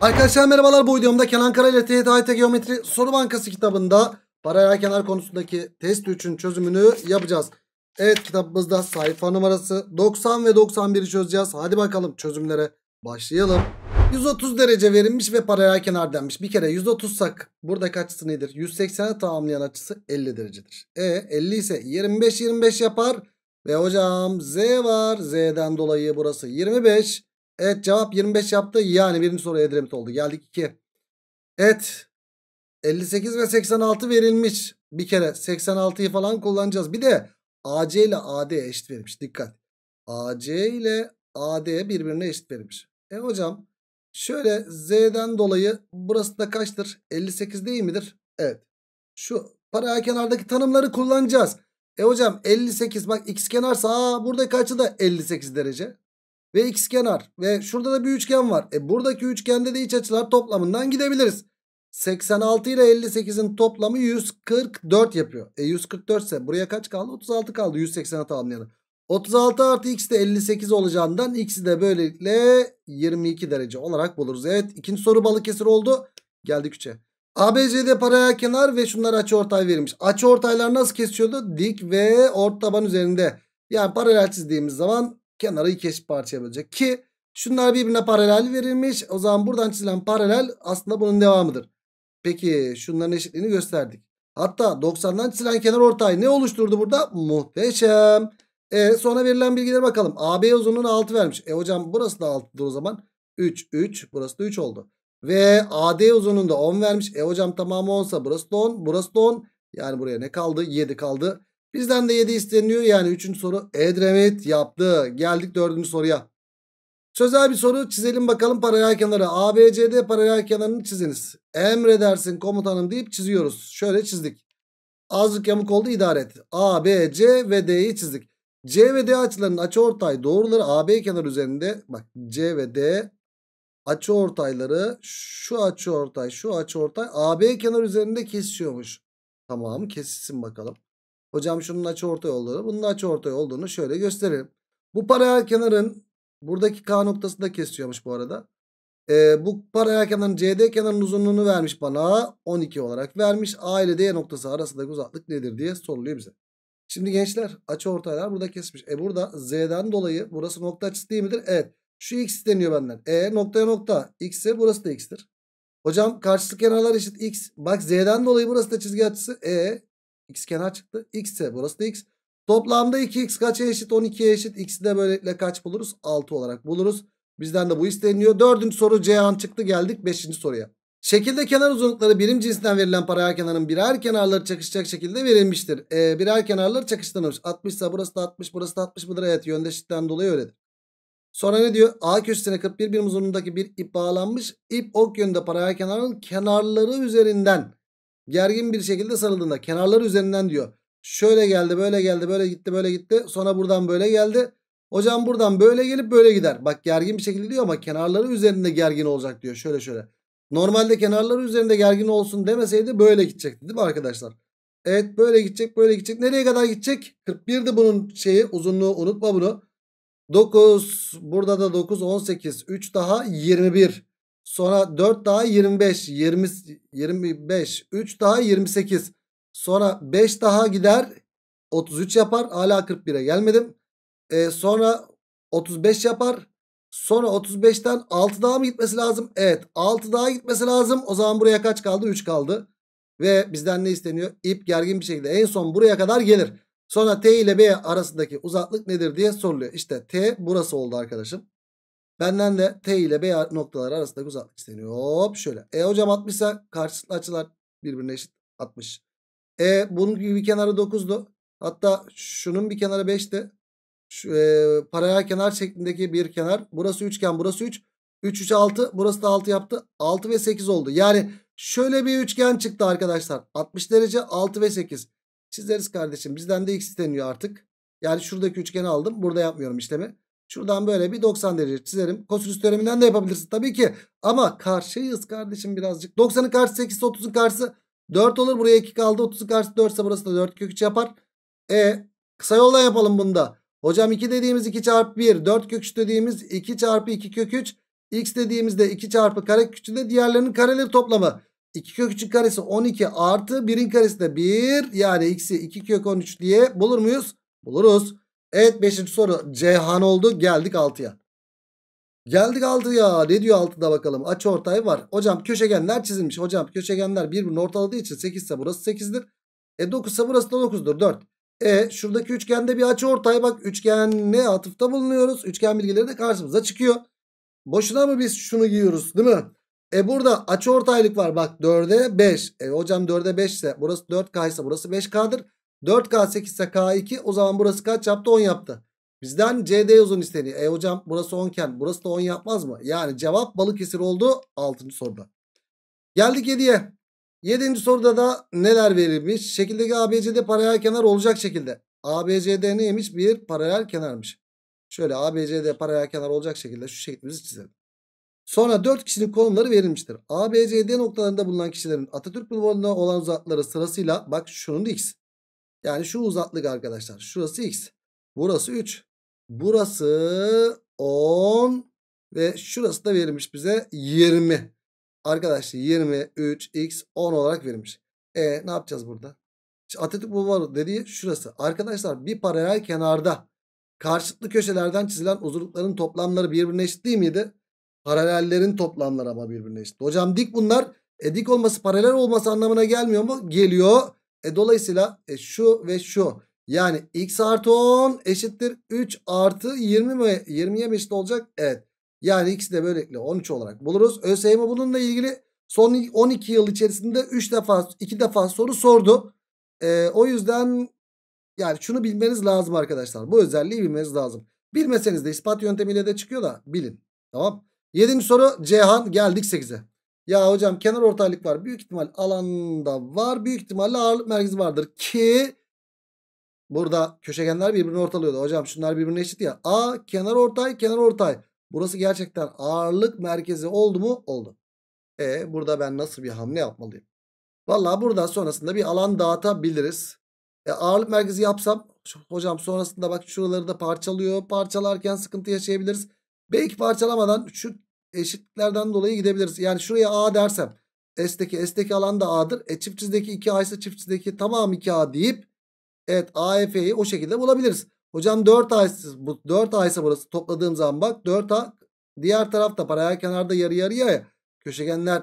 Arkadaşlar merhabalar bu videomda Kenan Kara ile TYT Geometri Soru Bankası kitabında paralel kenar konusundaki test 3'ün çözümünü yapacağız. Evet kitabımızda sayfa numarası 90 ve 91'i çözeceğiz. Hadi bakalım çözümlere başlayalım. 130 derece verilmiş ve paralel kenar denmiş. Bir kere 130 sak buradaki açısı nedir? 180'e tamamlayan açısı 50 derecedir. E 50 ise 25 25 yapar. Ve hocam z var. Z'den dolayı burası 25. Evet cevap 25 yaptı. Yani birinci soru Edremit oldu. Geldik 2. Evet 58 ve 86 verilmiş. Bir kere 86'yı falan kullanacağız. Bir de AC ile AD eşit verilmiş. Dikkat. AC ile AD birbirine eşit verilmiş. E hocam şöyle Z'den dolayı burası da kaçtır? 58 değil midir? Evet. Şu paralel kenardaki tanımları kullanacağız. E hocam 58 bak x kenarsa aa burada kaçı da 58 derece ve x kenar ve şurada da bir üçgen var. E buradaki üçgende de iç açılar toplamından gidebiliriz. 86 ile 58'in toplamı 144 yapıyor. E 144 ise buraya kaç kaldı? 36 kaldı 180'e tamamlayalım. 36 artı x de 58 olacağından x'i de böylelikle 22 derece olarak buluruz. Evet ikinci soru Balıkesir oldu. Geldik 3'e. ABCD paralel kenar ve şunlar açı ortay verilmiş. Açı ortaylar nasıl kesiyordu? Dik ve ort taban üzerinde. Yani paralel çizdiğimiz zaman kenarı iki eşit parçaya bölecek. Ki şunlar birbirine paralel verilmiş. O zaman buradan çizilen paralel aslında bunun devamıdır. Peki şunların eşitliğini gösterdik. Hatta 90'dan çizilen kenar ortay ne oluşturdu burada? Muhteşem. E, sonra verilen bilgilere bakalım. AB uzunluğunu 6 vermiş. E hocam burası da 6'dır o zaman. 3, 3. Burası da 3 oldu. Ve AD uzunluğunda 10 vermiş. E hocam tamamı 10 burası da 10. Burası da 10. Yani buraya ne kaldı? 7 kaldı. Bizden de 7 isteniyor yani 3. soru Edremit yaptı. Geldik 4. soruya. Sözel bir soru çizelim bakalım paralel kenarı. ABCD paralel kenarını çiziniz. Emredersin komutanım deyip çiziyoruz. Şöyle çizdik. azlık yamuk oldu idare et. A, B, C ve D'yi çizdik. C ve D açılarının açıortay doğruları AB kenar üzerinde. Bak C ve D açıortayları şu açıortay şu açıortay AB kenar üzerinde kesişiyormuş. Tamam kesilsin bakalım. Hocam şunun açı açıortay olduğunu, bunun açı açıortay olduğunu şöyle gösterelim. Bu paralel kenarın buradaki K noktasında kesiyormuş bu arada. Ee, bu paralel kenarın CD kenarının uzunluğunu vermiş bana. 12 olarak vermiş. A ile D noktası arasındaki uzaklık nedir diye soruluyor bize. Şimdi gençler açı açıortaylar burada kesmiş. E burada Z'den dolayı burası nokta açısı değil midir? Evet. Şu x deniyor benden. E noktaya nokta. X ise burası da x'tir. Hocam karşılık kenarlar eşit x. Bak z'den dolayı burası da çizgi açısı. E X kenar çıktı. X ise burası da X. Toplamda 2x kaça eşit? 12'ye eşit. X'i de böylelikle kaç buluruz? 6 olarak buluruz. Bizden de bu isteniyor. Dördüncü soru Ceyhan çıktı geldik. Beşinci soruya. Şekilde kenar uzunlukları birim cinsinden verilen paralel kenarın birer kenarları çakışacak şekilde verilmiştir. Ee, birer kenarları çakıştırılmış. 60 ise burası da 60 burası da 60 mıdır? Evet yöndeşlikten dolayı öyledir. Sonra ne diyor? A köşesine 41 birim uzunluğundaki bir ip bağlanmış. İp ok yönünde paralel kenarın kenarları üzerinden gergin bir şekilde sarıldığında kenarları üzerinden diyor. Şöyle geldi böyle geldi böyle gitti böyle gitti sonra buradan böyle geldi. Hocam buradan böyle gelip böyle gider. Bak gergin bir şekilde diyor ama kenarları üzerinde gergin olacak diyor. Şöyle şöyle. Normalde kenarları üzerinde gergin olsun demeseydi böyle gidecekti değil mi arkadaşlar? Evet böyle gidecek böyle gidecek. Nereye kadar gidecek? 41'di bunun şeyi uzunluğu unutma bunu. 9 burada da 9 18 3 daha 21. Sonra 4 daha 25. 20, 25. 3 daha 28. Sonra 5 daha gider 33 yapar. Hala 41'e gelmedim. Ee, sonra 35 yapar. Sonra 35'ten 6 daha mı gitmesi lazım? Evet 6 daha gitmesi lazım. O zaman buraya kaç kaldı? 3 kaldı. Ve bizden ne isteniyor? İp gergin bir şekilde en son buraya kadar gelir. Sonra T ile B arasındaki uzaklık nedir diye soruluyor. İşte T burası oldu arkadaşım. Benden de T ile B noktaları arasındaki uzaklık isteniyor. Hop şöyle. E hocam 60 ise karşılıklı açılar birbirine eşit 60. E bunun bir kenarı 9'du. Hatta şunun bir kenarı 5'ti. Şu, e, paralel kenar şeklindeki bir kenar. Burası üçgen burası 3. 3 3 6 burası da 6 yaptı. 6 ve 8 oldu. Yani şöyle bir üçgen çıktı arkadaşlar. 60 derece 6 ve 8. Çizeriz kardeşim bizden de x isteniyor artık. Yani şuradaki üçgeni aldım. Burada yapmıyorum işlemi. Şuradan böyle bir 90 derece çizerim. Kosinüs teoreminden de yapabilirsin tabii ki. Ama karşıyız kardeşim birazcık. 90'ın karşısı 8 30'un karşısı 4 olur. Buraya 2 kaldı. 30'un karşısı 4 ise burası da 4 kök 3 yapar. E kısa yoldan yapalım bunda. Hocam 2 dediğimiz 2 çarpı 1. 4 kök 3 dediğimiz 2 çarpı 2 kök 3. X dediğimizde 2 çarpı kare küçüğü diğerlerinin kareleri toplamı. 2 kök 3'ün karesi 12 artı 1'in karesi de 1. Yani x'i 2 kök 13 diye bulur muyuz? Buluruz. Evet 5. soru Cihan oldu. Geldik 6'ya. Geldik 6'ya. Ne diyor 6'da bakalım. Açı ortay var. Hocam köşegenler çizilmiş. Hocam köşegenler birbirini ortaladığı için 8 ise burası 8'dir. E 9 ise burası da 9'dur. 4. E şuradaki üçgende bir açı ortay bak. Üçgen ne atıfta bulunuyoruz. Üçgen bilgileri de karşımıza çıkıyor. Boşuna mı biz şunu giyiyoruz değil mi? E burada açı ortaylık var. Bak 4'e 5. E hocam 4'e 5 ise burası 4K ise burası 5K'dır. 4K8 ise K2 o zaman burası kaç yaptı 10 yaptı. Bizden CD uzun isteniyor. E hocam burası 10 iken burası da 10 yapmaz mı? Yani cevap Balıkesir oldu 6. soruda. Geldik 7'ye. 7. soruda da neler verilmiş? Şekildeki ABCD paralel kenar olacak şekilde. ABCD neymiş? Bir paralel kenarmış. Şöyle ABCD paralel kenar olacak şekilde şu şeklimizi çizelim. Sonra 4 kişinin konumları verilmiştir. ABCD noktalarında bulunan kişilerin Atatürk bulvarında olan uzakları sırasıyla bak şunun da x. Yani şu uzaklık arkadaşlar. Şurası x. Burası 3. Burası 10. Ve şurası da verilmiş bize 20. Arkadaşlar 23 x 10 olarak verilmiş. E ne yapacağız burada? İşte Atatürk Bulvarı dediği şurası. Arkadaşlar bir paralel kenarda karşıtlı köşelerden çizilen uzunlukların toplamları birbirine eşit değil miydi? Paralellerin toplamları ama birbirine eşit. Hocam dik bunlar. E dik olması paralel olması anlamına gelmiyor mu? Geliyor. E, dolayısıyla e, şu ve şu yani x artı 10 eşittir 3 artı 20 mi? 20'ye mi eşit olacak? Evet. Yani x de böylelikle 13 olarak buluruz. ÖSYM bununla ilgili son 12 yıl içerisinde 3 defa 2 defa soru sordu. Ee, o yüzden yani şunu bilmeniz lazım arkadaşlar. Bu özelliği bilmeniz lazım. Bilmeseniz de ispat yöntemiyle de çıkıyor da bilin. Tamam. 7. soru Cihan geldik 8'e. Ya hocam kenar ortaylık var. Büyük ihtimal alanda var. Büyük ihtimalle ağırlık merkezi vardır. Ki burada köşegenler birbirini ortalıyordu. Hocam şunlar birbirine eşit ya. A kenar ortay kenar ortay. Burası gerçekten ağırlık merkezi oldu mu? Oldu. E burada ben nasıl bir hamle yapmalıyım? Valla burada sonrasında bir alan dağıtabiliriz. E, ağırlık merkezi yapsam hocam sonrasında bak şuraları da parçalıyor. Parçalarken sıkıntı yaşayabiliriz. Belki parçalamadan şu eşitliklerden dolayı gidebiliriz. Yani şuraya A dersem S'deki S'deki alan da A'dır. E çift çizdeki 2A ise çift çizdeki tamam 2A deyip evet AF'yi o şekilde bulabiliriz. Hocam 4A, ise bu 4A ise burası topladığım zaman bak 4A diğer tarafta paralel kenarda yarı yarıya ya. Köşegenler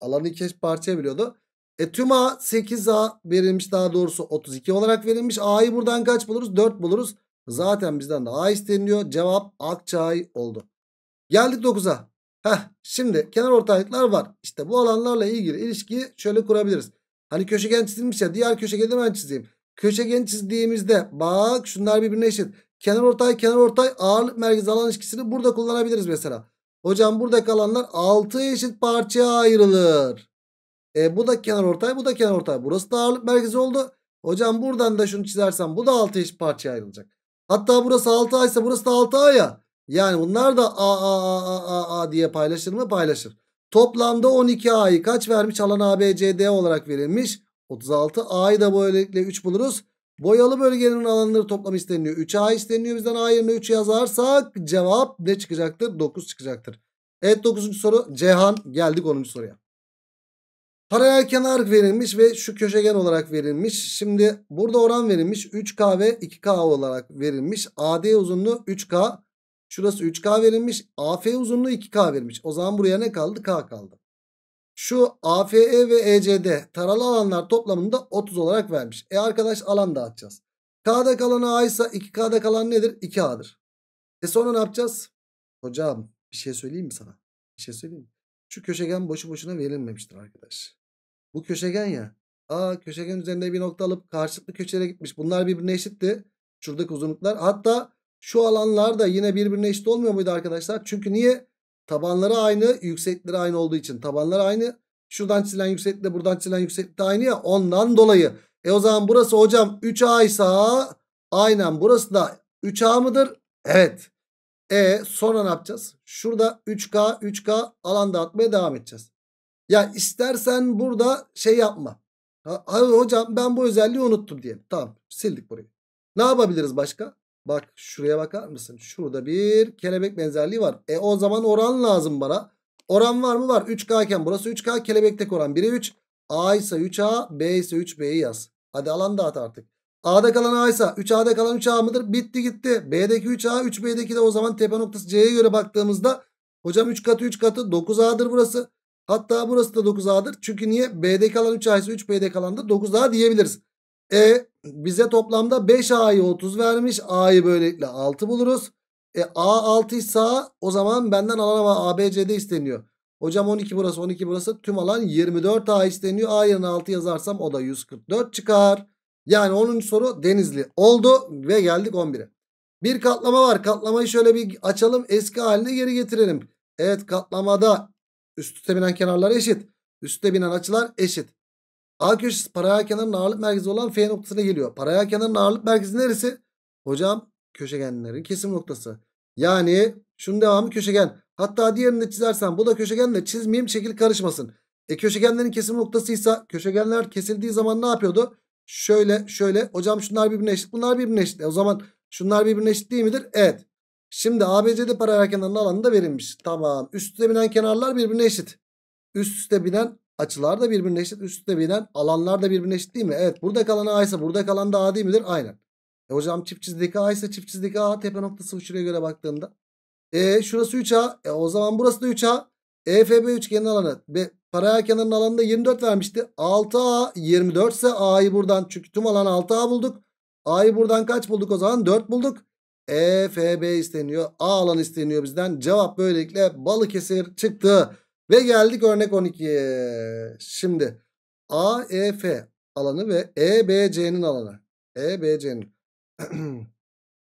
alanı iki eş parçaya biliyordu. E tüm A 8A verilmiş daha doğrusu 32 olarak verilmiş. A'yı buradan kaç buluruz? 4 buluruz. Zaten bizden de A isteniliyor. Cevap Akçay oldu. Geldik 9'a. Heh, şimdi kenar ortaklıklar var. İşte bu alanlarla ilgili ilişkiyi şöyle kurabiliriz. Hani köşegen çizilmiş ya diğer köşegeni ben çizeyim. Köşegen çizdiğimizde bak şunlar birbirine eşit. Kenar ortay kenar ortay ağırlık merkez alan ilişkisini burada kullanabiliriz mesela. Hocam buradaki alanlar 6 eşit parçaya ayrılır. E, bu da kenar ortay bu da kenar ortay. Burası da ağırlık merkezi oldu. Hocam buradan da şunu çizersem bu da 6 eşit parçaya ayrılacak. Hatta burası 6 ise burası da 6 ya. Yani bunlar da a a a a a a diye paylaşır mı? Paylaşır. Toplamda 12 a'yı kaç vermiş? Alan A B C D olarak verilmiş. 36 a'yı da böylelikle 3 buluruz. Boyalı bölgenin alanları toplam isteniyor. 3 a isteniyor bizden a yerine 3 yazarsak cevap ne çıkacaktır? 9 çıkacaktır. Evet 9. soru Cehan geldik 10. soruya. Paralel kenar verilmiş ve şu köşegen olarak verilmiş. Şimdi burada oran verilmiş. 3K ve 2K olarak verilmiş. AD uzunluğu 3K. Şurası 3K verilmiş. AF uzunluğu 2K verilmiş. O zaman buraya ne kaldı? K kaldı. Şu AFE ve ECD taralı alanlar toplamında 30 olarak vermiş. E arkadaş alan dağıtacağız. K'da kalan A ise 2K'da kalan nedir? 2A'dır. E sonra ne yapacağız? Hocam bir şey söyleyeyim mi sana? Bir şey söyleyeyim mi? Şu köşegen boşu boşuna verilmemiştir arkadaş. Bu köşegen ya. A köşegen üzerinde bir nokta alıp karşılıklı köşelere gitmiş. Bunlar birbirine eşitti. Şuradaki uzunluklar. Hatta şu alanlar da yine birbirine eşit olmuyor muydu arkadaşlar? Çünkü niye? Tabanları aynı, yüksekleri aynı olduğu için. Tabanlar aynı. Şuradan çizilen yükseklikle buradan çizilen yükseklik aynı ya. Ondan dolayı. E o zaman burası hocam 3A ise aynen burası da 3A mıdır? Evet. E sonra ne yapacağız? Şurada 3K 3K alan dağıtmaya devam edeceğiz. Ya istersen burada şey yapma. Ha, hocam ben bu özelliği unuttum diyelim. Tamam sildik burayı. Ne yapabiliriz başka? Bak şuraya bakar mısın? Şurada bir kelebek benzerliği var. E o zaman oran lazım bana. Oran var mı? Var. 3K iken burası 3K. Kelebektek oran 1'e 3. A ise 3A. B ise 3B'yi yaz. Hadi alan dağıt artık. A'da kalan A ise 3A'da kalan 3A mıdır? Bitti gitti. B'deki 3A 3B'deki de o zaman tepe noktası C'ye göre baktığımızda hocam 3 katı 3 katı 9A'dır burası. Hatta burası da 9A'dır. Çünkü niye? B'de kalan 3A ise 3B'de kalan da 9A diyebiliriz. E bize toplamda 5A'yı 30 vermiş. A'yı böylelikle 6 buluruz. E A 6 ise o zaman benden alan ama ABC'de isteniyor. Hocam 12 burası 12 burası tüm alan 24 A isteniyor. A yerine 6 yazarsam o da 144 çıkar. Yani 10. soru Denizli oldu ve geldik 11'e. Bir katlama var. Katlamayı şöyle bir açalım. Eski haline geri getirelim. Evet katlamada üstte binen kenarlar eşit. Üstte binen açılar eşit. A köşesi paralel kenarın ağırlık merkezi olan F noktasına geliyor. Paralel kenarın ağırlık merkezi neresi? Hocam köşegenlerin kesim noktası. Yani şunun devamı köşegen. Hatta diğerini de çizersen bu da köşegen de çizmeyeyim şekil karışmasın. E köşegenlerin kesim noktasıysa köşegenler kesildiği zaman ne yapıyordu? Şöyle şöyle hocam şunlar birbirine eşit bunlar birbirine eşit. E o zaman şunlar birbirine eşit değil midir? Evet. Şimdi ABCD paralel kenarının alanı da verilmiş. Tamam üst üste binen kenarlar birbirine eşit. Üst üste binen Açılar da birbirine eşit. Üstte binen alanlar da birbirine eşit değil mi? Evet. Burada kalan A ise burada kalan da A değil midir? Aynen. E hocam çift çizdik A ise çift çizdik A tepe noktası şuraya göre baktığımda. E şurası 3A. E o zaman burası da 3A. EFB üçgenin alanı ve paralel kenarın alanında 24 vermişti. 6A 24 ise A'yı buradan çünkü tüm alan 6A bulduk. A'yı buradan kaç bulduk o zaman? 4 bulduk. EFB isteniyor. A alanı isteniyor bizden. Cevap böylelikle Balıkesir çıktı. Ve geldik örnek 12'ye. Şimdi AEF alanı ve EBC'nin alanı. EBC'nin.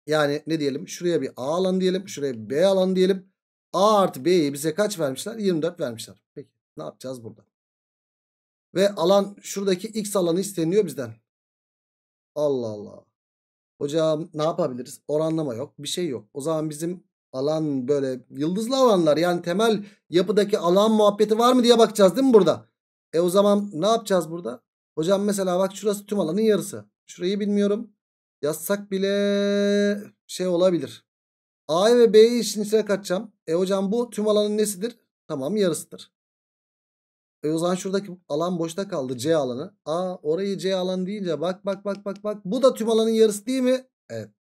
yani ne diyelim? Şuraya bir A alan diyelim. Şuraya bir B alan diyelim. A artı B'yi bize kaç vermişler? 24 vermişler. Peki ne yapacağız burada? Ve alan şuradaki X alanı isteniyor bizden. Allah Allah. Hocam ne yapabiliriz? Oranlama yok. Bir şey yok. O zaman bizim alan böyle yıldızlı alanlar yani temel yapıdaki alan muhabbeti var mı diye bakacağız değil mi burada? E o zaman ne yapacağız burada? Hocam mesela bak şurası tüm alanın yarısı. Şurayı bilmiyorum. Yazsak bile şey olabilir. A ve B işin içine katacağım. E hocam bu tüm alanın nesidir? Tamam yarısıdır. E o zaman şuradaki alan boşta kaldı. C alanı. A orayı C alanı deyince bak bak bak bak bak. Bu da tüm alanın yarısı değil mi? Evet.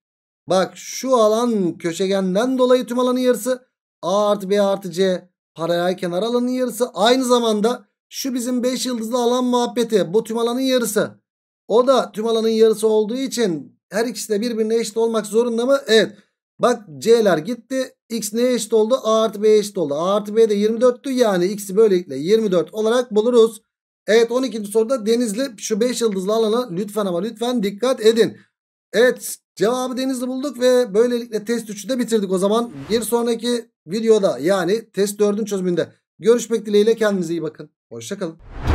Bak şu alan köşegenden dolayı tüm alanın yarısı. A artı B artı C paralel kenar alanın yarısı. Aynı zamanda şu bizim 5 yıldızlı alan muhabbeti. Bu tüm alanın yarısı. O da tüm alanın yarısı olduğu için her ikisi de birbirine eşit olmak zorunda mı? Evet. Bak C'ler gitti. X neye eşit oldu? A artı B eşit oldu. A artı B de 24'tü. Yani X'i böylelikle 24 olarak buluruz. Evet 12. soruda Denizli şu 5 yıldızlı alana lütfen ama lütfen dikkat edin. Evet Cevabı denizde bulduk ve böylelikle test 3'ü de bitirdik o zaman. Bir sonraki videoda yani test 4'ün çözümünde görüşmek dileğiyle kendinize iyi bakın. Hoşçakalın.